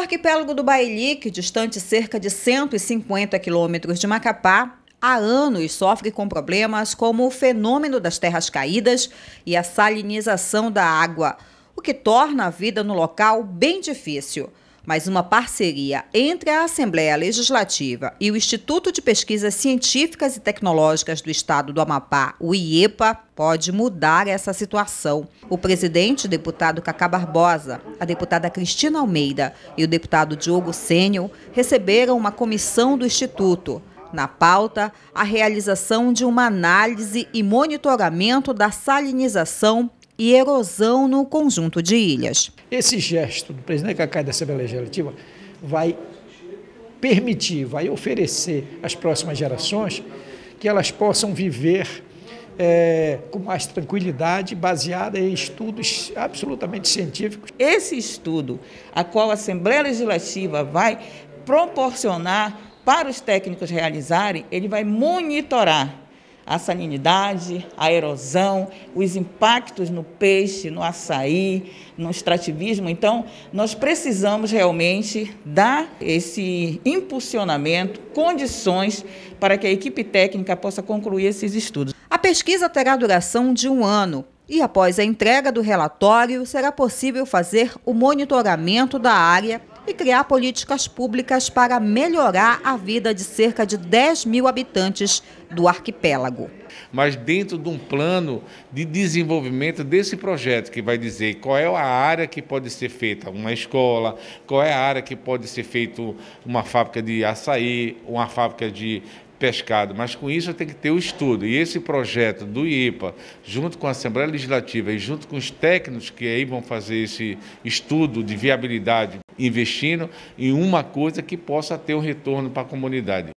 arquipélago do Bailique, distante cerca de 150 quilômetros de Macapá, há anos sofre com problemas como o fenômeno das terras caídas e a salinização da água, o que torna a vida no local bem difícil mas uma parceria entre a Assembleia Legislativa e o Instituto de Pesquisas Científicas e Tecnológicas do Estado do Amapá, o IEPA, pode mudar essa situação. O presidente, o deputado Cacá Barbosa, a deputada Cristina Almeida e o deputado Diogo Sênio receberam uma comissão do Instituto na pauta, a realização de uma análise e monitoramento da salinização e erosão no conjunto de ilhas. Esse gesto do presidente Cacai da Assembleia Legislativa vai permitir, vai oferecer às próximas gerações que elas possam viver é, com mais tranquilidade, baseada em estudos absolutamente científicos. Esse estudo, a qual a Assembleia Legislativa vai proporcionar para os técnicos realizarem, ele vai monitorar a salinidade, a erosão, os impactos no peixe, no açaí, no extrativismo. Então, nós precisamos realmente dar esse impulsionamento, condições para que a equipe técnica possa concluir esses estudos. A pesquisa terá duração de um ano e após a entrega do relatório, será possível fazer o monitoramento da área e criar políticas públicas para melhorar a vida de cerca de 10 mil habitantes do arquipélago. Mas dentro de um plano de desenvolvimento desse projeto, que vai dizer qual é a área que pode ser feita uma escola, qual é a área que pode ser feita uma fábrica de açaí, uma fábrica de pescado, mas com isso tem que ter o estudo. E esse projeto do IEPA, junto com a Assembleia Legislativa e junto com os técnicos que aí vão fazer esse estudo de viabilidade, investindo em uma coisa que possa ter um retorno para a comunidade.